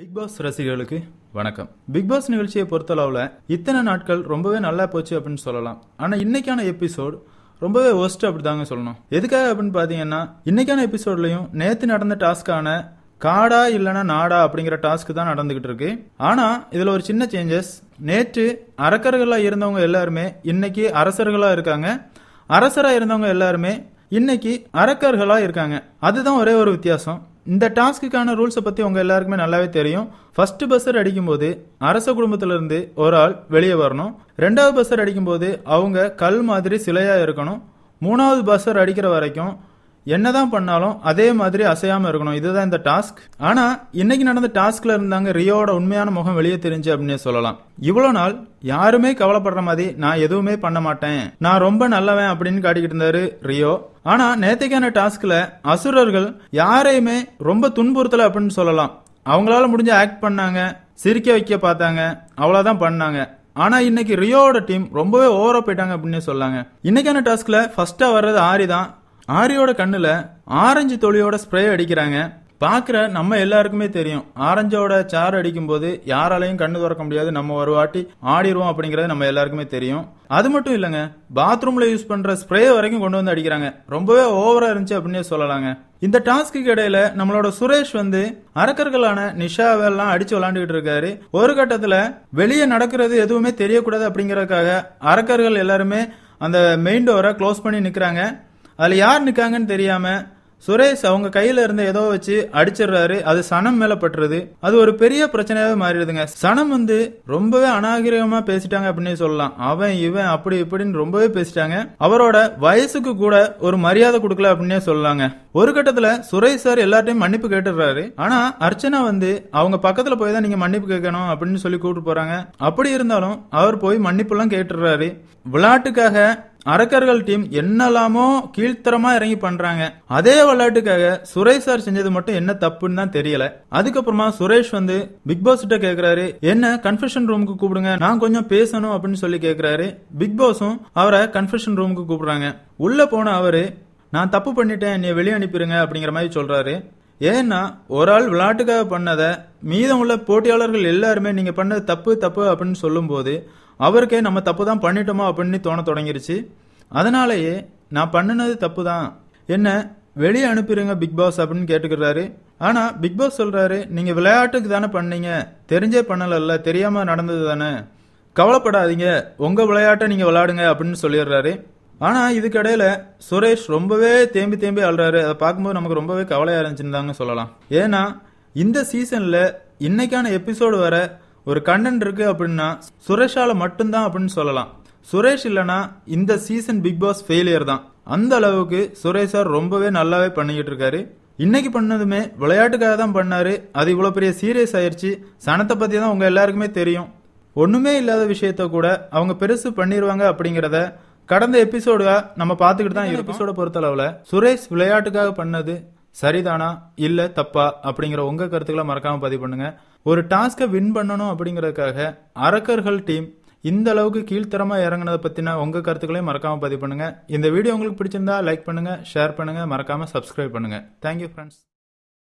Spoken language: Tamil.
பிக் பாஸ் ரசிகர்களுக்கு வணக்கம் பிக் பாஸ் நிகழ்ச்சியை பொறுத்தளவில் இத்தனை நாட்கள் ரொம்பவே நல்லா போச்சு அப்படின்னு சொல்லலாம் ஆனால் இன்னைக்கான எபிசோட் ரொம்பவே ஒஸ்ட் அப்படி தாங்க சொல்லணும் எதுக்காக அப்படின்னு பார்த்தீங்கன்னா இன்னைக்கான எபிசோட்லையும் நேற்று நடந்த டாஸ்க்கான காடா இல்லைனா நாடா அப்படிங்கிற டாஸ்க் தான் நடந்துகிட்டு இருக்கு ஆனால் இதில் ஒரு சின்ன சேஞ்சஸ் நேற்று அரக்கர்களாக இருந்தவங்க எல்லாருமே இன்னைக்கு அரசர்களாக இருக்காங்க அரசராக இருந்தவங்க எல்லாருமே இன்னைக்கு அரக்கர்களாக இருக்காங்க அதுதான் ஒரே ஒரு வித்தியாசம் இந்த டாஸ்க்குக்கான ரூல்ஸை பற்றி உங்கள் எல்லாருக்குமே நல்லாவே தெரியும் ஃபர்ஸ்ட் பஸ்ஸர் அடிக்கும்போது அரச குடும்பத்திலிருந்து ஒரு ஆள் வெளியே வரணும் ரெண்டாவது பஸ்ஸர் அடிக்கும்போது அவங்க கல் மாதிரி சிலையாக இருக்கணும் மூணாவது பஸ்ஸர் அடிக்கிற வரைக்கும் என்னதான் பண்ணாலும் அதே மாதிரி அசையாம இருக்கணும் இதுதான் இந்த டாஸ்க் ஆனா இன்னைக்கு நடந்த டாஸ்க்ல இருந்தாங்க ரியோட உண்மையான முகம் வெளியே தெரிஞ்சு அப்படின்னு சொல்லலாம் இவ்வளவு நாள் யாருமே கவலைப்படுற மாதிரி நான் எதுவுமே பண்ண மாட்டேன் நான் ரொம்ப நல்லவன் அப்படின்னு காட்டிக்கிட்டு இருந்தாரு ரியோ ஆனா நேத்தைக்கான டாஸ்க்ல அசுரர்கள் யாரையுமே ரொம்ப துன்புறுத்தல அப்படின்னு சொல்லலாம் அவங்களால முடிஞ்ச ஆக்ட் பண்ணாங்க சிரிக்க வைக்க பார்த்தாங்க அவ்வளவுதான் பண்ணாங்க ஆனா இன்னைக்கு ரியோவோட டீம் ரொம்பவே ஓவரா போயிட்டாங்க அப்படின்னு சொல்லாங்க இன்னைக்கான டாஸ்க்ல ஃபர்ஸ்டா வர்றது ஆரி தான் ஆரியோட கண்ணில் ஆரஞ்சு தொழியோட ஸ்ப்ரே அடிக்கிறாங்க பார்க்குற நம்ம எல்லாருக்குமே தெரியும் ஆரஞ்சோட சார் அடிக்கும்போது யாராலையும் கண்ணு திறக்க முடியாது நம்ம ஒரு வாட்டி ஆடிடுவோம் அப்படிங்கிறது நம்ம எல்லாருக்குமே தெரியும் அது மட்டும் இல்லைங்க பாத்ரூமில் யூஸ் பண்ணுற ஸ்ப்ரே வரைக்கும் கொண்டு வந்து அடிக்கிறாங்க ரொம்பவே ஓவராக இருந்துச்சு அப்படின்னே சொல்லலாங்க இந்த டாஸ்க்கு இடையில நம்மளோட சுரேஷ் வந்து அரக்கர்களான நிஷாவெல்லாம் அடிச்சு விளாண்டுகிட்டு இருக்காரு ஒரு கட்டத்தில் வெளியே நடக்கிறது எதுவுமே தெரியக்கூடாது அப்படிங்கறதுக்காக அரக்கர்கள் எல்லாருமே அந்த மெயின் டோரை க்ளோஸ் பண்ணி நிற்கிறாங்க அதில் யார் நிற்காங்கன்னு தெரியாமல் சுரேஷ் அவங்க கையில இருந்த ஏதோ வச்சு அடிச்சிடுறாரு அது சனம் மேல பட்டுறது அது ஒரு பெரிய பிரச்சனையாவே மாறிடுதுங்க சனம் வந்து ரொம்பவே அநாகரிகமா பேசிட்டாங்க அப்படின்னு சொல்லலாம் அவன் இவன் அப்படி இப்படின்னு ரொம்பவே பேசிட்டாங்க அவரோட வயசுக்கு கூட ஒரு மரியாதை கொடுக்கல அப்படின்னே சொல்லலாங்க ஒரு கட்டத்துல சுரேஷ் சார் எல்லார்ட்டையும் மன்னிப்பு கேட்டுடுறாரு ஆனா அர்ச்சனா வந்து அவங்க பக்கத்துல போய் தான் நீங்க மன்னிப்பு கேட்கணும் அப்படின்னு சொல்லி கூப்பிட்டு போறாங்க அப்படி இருந்தாலும் அவர் போய் மன்னிப்பு எல்லாம் கேட்டுடுறாரு விளையாட்டுக்காக அரக்கர்கள் டீம் என்னெல்லாமோ கீழ்த்தரமா இறங்கி பண்றாங்க அதே விளையாட்டுக்காக சுரேஷ் சார் செஞ்சது மட்டும் என்ன தப்புன்னு தான் தெரியல அதுக்கப்புறமா சுரேஷ் வந்து பிக் பாஸ் கிட்ட கேக்குறாரு என்ன கன்ஃபெஷன் ரூமுக்கு கூப்பிடுங்க நான் கொஞ்சம் பேசணும் அப்படின்னு சொல்லி கேக்குறாரு பிக் பாஸும் அவரை கன்ஃபெஷன் ரூமுக்கு கூப்பிடுறாங்க உள்ள போன அவரு நான் தப்பு பண்ணிட்டேன் என்னை வெளியே அனுப்பிடுங்க அப்படிங்கிற மாதிரி சொல்றாரு ஏன்னா ஒரு ஆள் விளையாட்டுக்காக பண்ணதை மீதம் உள்ள போட்டியாளர்கள் எல்லாருமே நீங்க பண்ணது தப்பு தப்பு அப்படின்னு சொல்லும்போது அவருக்கே நம்ம தப்பு தான் பண்ணிட்டோமா அப்படின்னு தோண தொடங்கிருச்சு அதனாலேயே நான் பண்ணினது தப்பு தான் என்ன வெளியே அனுப்பிடுங்க பிக் பாஸ் அப்படின்னு கேட்டுக்கிறாரு ஆனால் பிக் பாஸ் சொல்கிறாரு நீங்கள் விளையாட்டுக்கு தானே பண்ணீங்க தெரிஞ்சே பண்ணலல்ல தெரியாமல் நடந்தது தானே கவலைப்படாதீங்க உங்கள் விளையாட்டை நீங்கள் விளையாடுங்க அப்படின்னு சொல்லிடுறாரு ஆனால் இதுக்கடையில் சுரேஷ் ரொம்பவே தேம்பி தேம்பி அழுறாரு அதை பார்க்கும்போது நமக்கு ரொம்பவே கவலையாக இருந்துச்சுன்னு தாங்க சொல்லலாம் ஏன்னா இந்த சீசனில் இன்னைக்கான எபிசோடு வர ஒரு கண்ணன் இருக்கு அப்படின்னா சுரேஷால மட்டும்தான் அப்படின்னு சொல்லலாம் சுரேஷ் இல்லனா இந்த சீசன் பிக் பாஸ் ஃபெயிலியர் தான் அந்த அளவுக்கு சுரேஷ் சார் ரொம்பவே நல்லாவே பண்ணிக்கிட்டு இருக்காரு இன்னைக்கு பண்ணதுமே விளையாட்டுக்காக தான் பண்ணாரு அது இவ்வளோ பெரிய சீரியஸ் ஆயிடுச்சு சனத்தை பற்றி தான் உங்கள் எல்லாருக்குமே தெரியும் ஒன்றுமே இல்லாத விஷயத்த கூட அவங்க பெருசு பண்ணிடுவாங்க அப்படிங்கிறத கடந்த எபிசோடுகா நம்ம பார்த்துக்கிட்டு தான் எபிசோட பொறுத்தளவில் சுரேஷ் விளையாட்டுக்காக பண்ணது சரிதானா இல்லை தப்பா அப்படிங்கிற உங்கள் கருத்துக்களை மறக்காமல் பதிவு பண்ணுங்கள் ஒரு டாஸ்க்கை வின் பண்ணணும் அப்படிங்கிறதுக்காக அரக்கர்கள் டீம் இந்த அளவுக்கு கீழ்த்தரமாக இறங்கினத பற்றின உங்கள் கருத்துக்களையும் மறக்காமல் பதிவு பண்ணுங்கள் இந்த வீடியோ உங்களுக்கு பிடிச்சிருந்தா லைக் பண்ணுங்கள் ஷேர் பண்ணுங்க மறக்காமல் சப்ஸ்கிரைப் பண்ணுங்க தேங்க்யூ ஃப்ரெண்ட்ஸ்